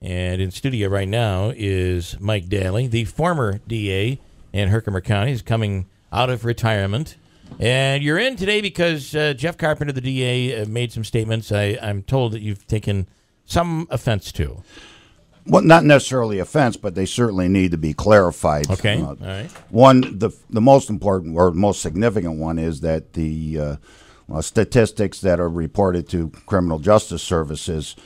And in studio right now is Mike Daly, the former DA in Herkimer County, is coming out of retirement. And you're in today because uh, Jeff Carpenter, the DA, uh, made some statements I, I'm told that you've taken some offense to. Well, not necessarily offense, but they certainly need to be clarified. Okay. Uh, all right. One, the, the most important or most significant one is that the uh, uh, statistics that are reported to criminal justice services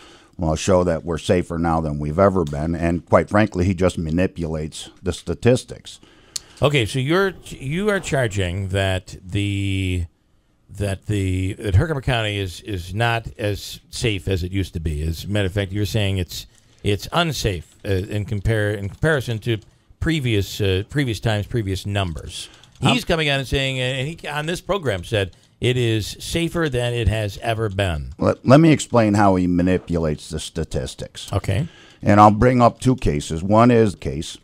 well, show that we're safer now than we've ever been. And quite frankly, he just manipulates the statistics. Okay, so you're you are charging that the that the that Herkimer County is is not as safe as it used to be. As a matter of fact, you're saying it's it's unsafe uh, in compare in comparison to previous uh, previous times, previous numbers. Um, He's um, coming out and saying, uh, and he on this program said it is safer than it has ever been. Let, let me explain how he manipulates the statistics. Okay. And I'll bring up two cases. One is case.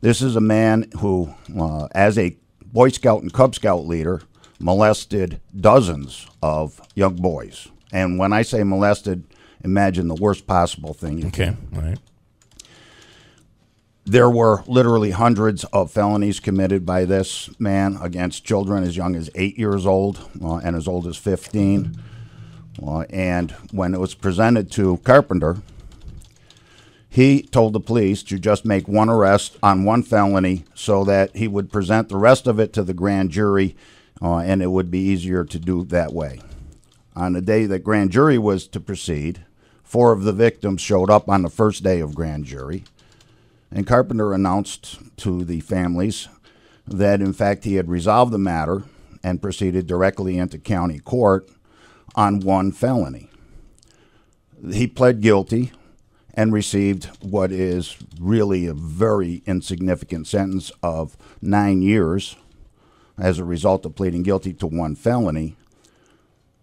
This is a man who, uh, as a Boy Scout and Cub Scout leader, molested dozens of young boys. And when I say molested, imagine the worst possible thing. okay, can. all right. There were literally hundreds of felonies committed by this man against children as young as eight years old uh, and as old as 15. Uh, and when it was presented to Carpenter, he told the police to just make one arrest on one felony so that he would present the rest of it to the grand jury uh, and it would be easier to do that way. On the day that grand jury was to proceed, four of the victims showed up on the first day of grand jury. And Carpenter announced to the families that, in fact, he had resolved the matter and proceeded directly into county court on one felony. He pled guilty and received what is really a very insignificant sentence of nine years as a result of pleading guilty to one felony.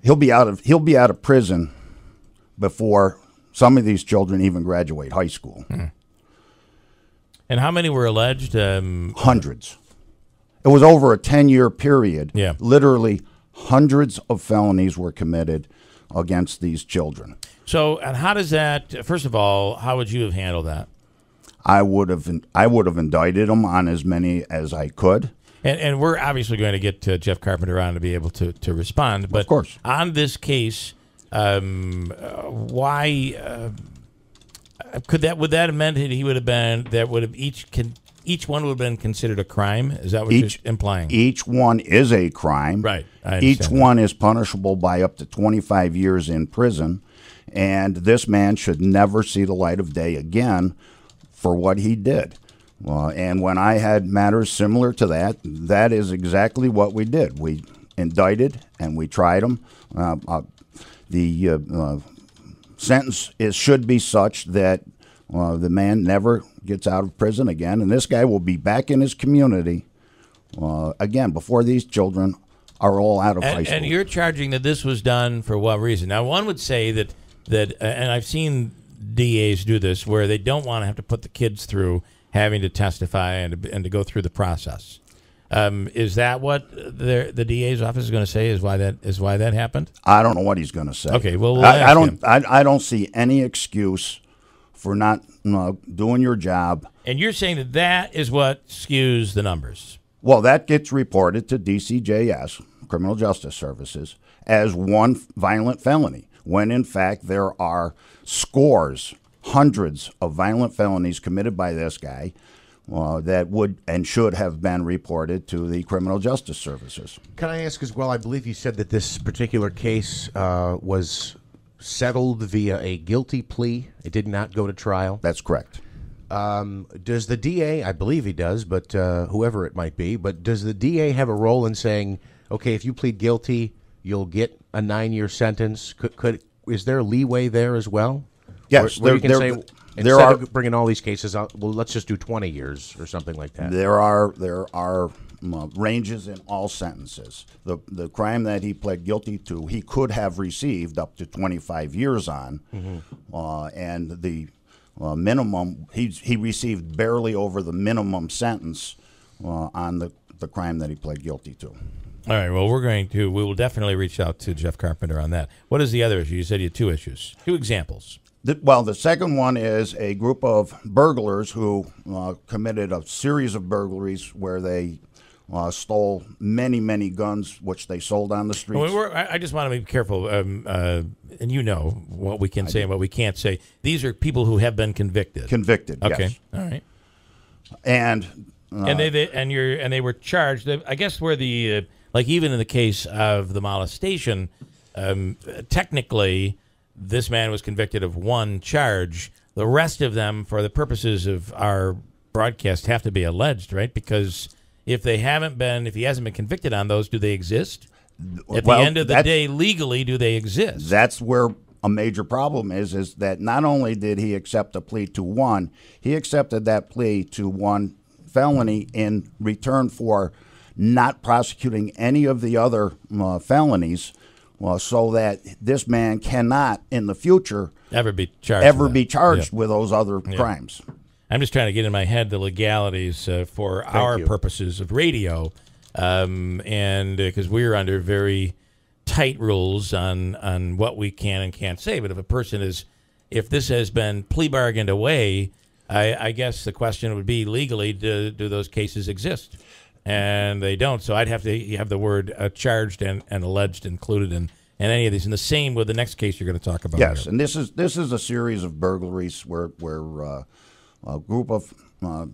He'll be out of he'll be out of prison before some of these children even graduate high school. Mm. And how many were alleged? Um, hundreds. It was over a 10 year period. Yeah. Literally hundreds of felonies were committed against these children. So, and how does that, first of all, how would you have handled that? I would have I would have indicted them on as many as I could. And, and we're obviously going to get to Jeff Carpenter on to be able to, to respond. But of course, on this case, um, uh, why uh, could that would that have meant that he would have been that would have each each one would have been considered a crime? Is that what each, you're implying? Each one is a crime. Right. Each that. one is punishable by up to 25 years in prison, and this man should never see the light of day again for what he did. Uh, and when I had matters similar to that, that is exactly what we did. We indicted and we tried him. Uh, uh, the uh, uh, sentence is should be such that uh, the man never gets out of prison again, and this guy will be back in his community uh, again before these children are all out of and, high school. And you're charging that this was done for what reason? Now, one would say that that, uh, and I've seen DAs do this, where they don't want to have to put the kids through having to testify and and to go through the process. Um, is that what the, DA's office is going to say? Is why that is why that happened? I don't know what he's going to say. Okay, well, we'll I, I, don't. I, I, don't see any excuse for not you know, doing your job. And you're saying that that is what skews the numbers. Well, that gets reported to DCJS, Criminal Justice Services, as one violent felony, when in fact there are scores, hundreds of violent felonies committed by this guy uh, that would and should have been reported to the criminal justice services. Can I ask as well? I believe you said that this particular case uh, was settled via a guilty plea. It did not go to trial. That's correct. Um, does the DA? I believe he does, but uh, whoever it might be, but does the DA have a role in saying, okay, if you plead guilty, you'll get a nine-year sentence? Could, could is there leeway there as well? Yes, where, where there, you can there, say Instead there are of bringing all these cases out. Well, let's just do 20 years or something like that. There are there are um, uh, ranges in all sentences. The the crime that he pled guilty to, he could have received up to 25 years on, mm-hmm. uh, and the uh, minimum he he received barely over the minimum sentence uh, on the the crime that he pled guilty to. All right. Well, we're going to we will definitely reach out to Jeff Carpenter on that. What is the other issue? You said you had two issues, two examples. The, well, the second one is a group of burglars who uh, committed a series of burglaries where they uh, stole many, many guns, which they sold on the streets. We I, I just want to be careful, um, uh, and you know what we can I say do. and what we can't say. These are people who have been convicted. Convicted. Okay. Yes. All right. And uh, and they, they, and you're and they were charged. I guess where the uh, like even in the case of the molestation, um, technically this man was convicted of one charge. The rest of them, for the purposes of our broadcast, have to be alleged, right? Because if they haven't been, if he hasn't been convicted on those, do they exist? At well, the end of the day, legally, do they exist? That's where a major problem is is that not only did he accept a plea to one, he accepted that plea to one felony in return for not prosecuting any of the other uh, felonies well, so that this man cannot in the future ever be charged ever be charged yeah. with those other yeah. crimes. I'm just trying to get in my head the legalities uh, for Thank our you. purposes of radio, um, and because uh, we're under very tight rules on on what we can and can't say. But if a person is, if this has been plea bargained away, I, I guess the question would be legally, do, do those cases exist? and they don't. So I'd have to have the word uh, charged and, and alleged included in, in any of these. And the same with the next case you're going to talk about. Yes, here. and this is this is a series of burglaries where where uh, a group of uh,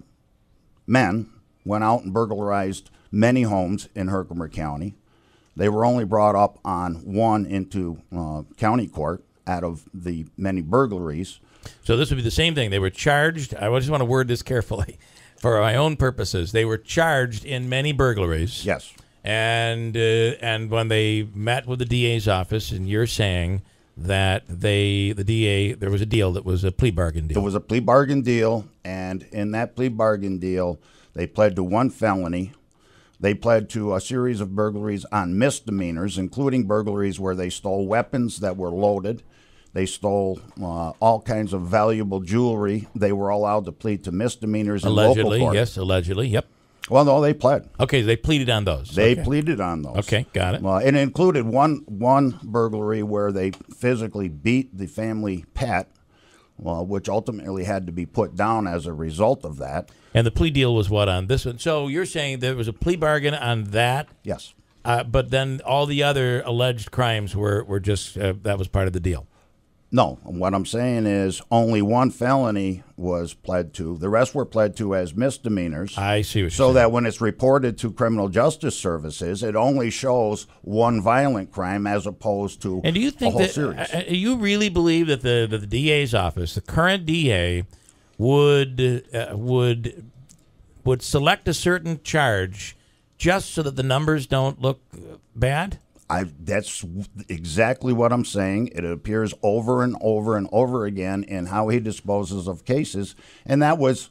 men went out and burglarized many homes in Herkimer County. They were only brought up on one into uh, county court out of the many burglaries. So this would be the same thing. They were charged. I just want to word this carefully for my own purposes. They were charged in many burglaries. Yes. And uh, and when they met with the DA's office, and you're saying that they the DA there was a deal that was a plea bargain deal. It was a plea bargain deal, and in that plea bargain deal, they pled to one felony. They pled to a series of burglaries on misdemeanors, including burglaries where they stole weapons that were loaded they stole uh, all kinds of valuable jewelry. They were allowed to plead to misdemeanors. Allegedly, yes, allegedly, yep. Well, no, they pled. Okay, they pleaded on those. They okay. pleaded on those. Okay, got it. Uh, it included one one burglary where they physically beat the family pet, uh, which ultimately had to be put down as a result of that. And the plea deal was what on this one? So you're saying there was a plea bargain on that? Yes. Uh, but then all the other alleged crimes were, were just uh, that was part of the deal. No, what I'm saying is only one felony was pled to. The rest were pled to as misdemeanors. I see what So saying. that when it's reported to criminal justice services, it only shows one violent crime as opposed to and do you think that, uh, series. Uh, you really believe that the, the DA's office, the current DA, would uh, would would select a certain charge just so that the numbers don't look bad? I that's exactly what I'm saying. It appears over and over and over again in how he disposes of cases, and that was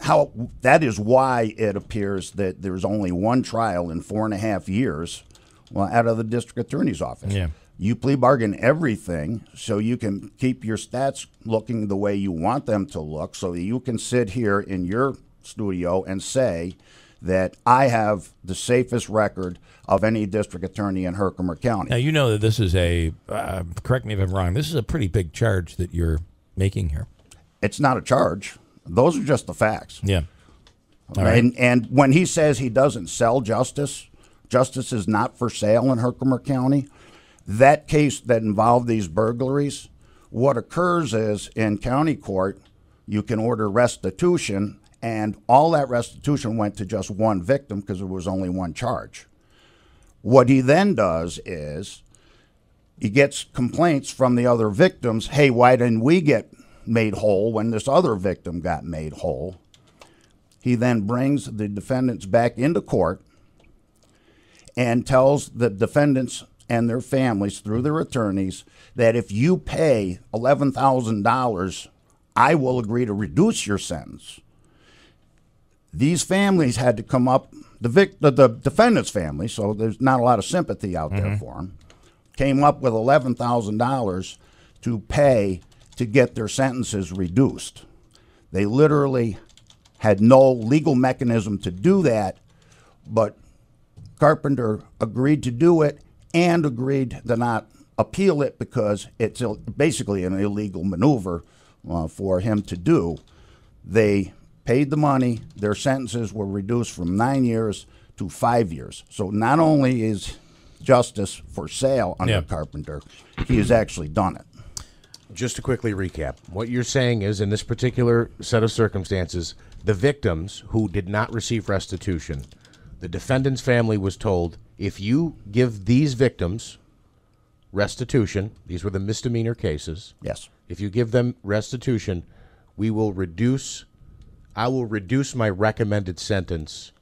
how that is why it appears that there's only one trial in four and a half years, well, out of the district attorney's office. Yeah. You plea bargain everything so you can keep your stats looking the way you want them to look, so that you can sit here in your studio and say that I have the safest record of any district attorney in Herkimer County. Now, you know that this is a, uh, correct me if I'm wrong, this is a pretty big charge that you're making here. It's not a charge. Those are just the facts. Yeah. And, and when he says he doesn't sell justice, justice is not for sale in Herkimer County. That case that involved these burglaries, what occurs is in county court, you can order restitution and all that restitution went to just one victim because there was only one charge. What he then does is he gets complaints from the other victims hey, why didn't we get made whole when this other victim got made whole? He then brings the defendants back into court and tells the defendants and their families through their attorneys that if you pay $11,000, I will agree to reduce your sentence. These families had to come up. The vic, the, the defendant's family, so there's not a lot of sympathy out there mm-hmm. for them, came up with eleven thousand dollars to pay to get their sentences reduced. They literally had no legal mechanism to do that, but Carpenter agreed to do it and agreed to not appeal it because it's basically an illegal maneuver uh, for him to do. They paid the money, their sentences were reduced from nine years to five years. So not only is justice for sale under yeah. Carpenter, he has actually done it. Just to quickly recap, what you're saying is in this particular set of circumstances, the victims who did not receive restitution, the defendant's family was told if you give these victims restitution, these were the misdemeanor cases. Yes. If you give them restitution, we will reduce I will reduce my recommended sentence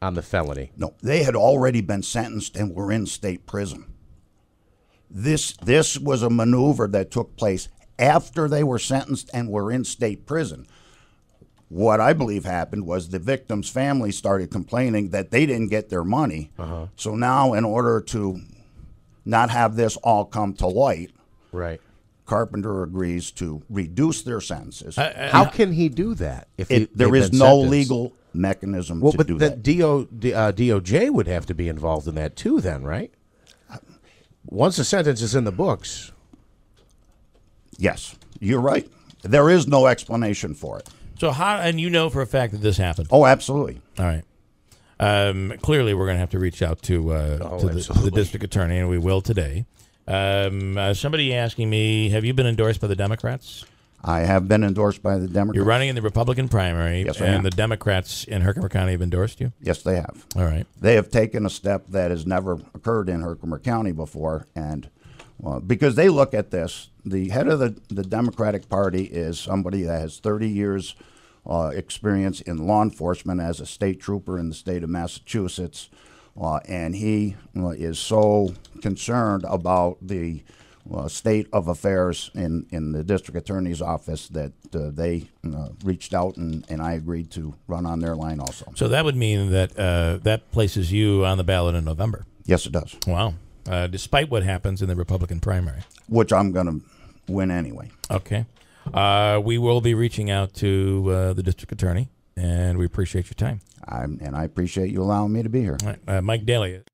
on the felony. No, they had already been sentenced and were in state prison. This this was a maneuver that took place after they were sentenced and were in state prison. What I believe happened was the victim's family started complaining that they didn't get their money. Uh-huh. So now, in order to not have this all come to light, right? Carpenter agrees to reduce their sentences. Uh, uh How can he do that? If it, he, there is no sentenced? legal mechanism well, to but do the that. DO, uh, DOJ would have to be involved in that too, then, right? Once the sentence is in the books. Yes, you're right. There is no explanation for it. So how and you know for a fact that this happened? Oh, absolutely. All right. Um, clearly, we're going to have to reach out to uh, oh, to the, the, district attorney, and we will today. Um, uh, somebody asking me, have you been endorsed by the Democrats? I have been endorsed by the Democrats. You're running in the Republican primary, yes, and the Democrats in Herkimer County have endorsed you. Yes, they have. All right. They have taken a step that has never occurred in Herkimer County before, and well, because they look at this, the head of the, the Democratic Party is somebody that has 30 years uh, experience in law enforcement as a state trooper in the state of Massachusetts. Uh, and he uh, is so concerned about the uh, state of affairs in, in the district attorney's office that uh, they uh, reached out and, and I agreed to run on their line also. So that would mean that uh, that places you on the ballot in November. Yes, it does. Wow. despite what happens in the Republican primary, which I'm going to win anyway. Okay. we will be reaching out to the district attorney and we appreciate your time. I'm, and I appreciate you allowing me to be here. Uh, Mike Daly.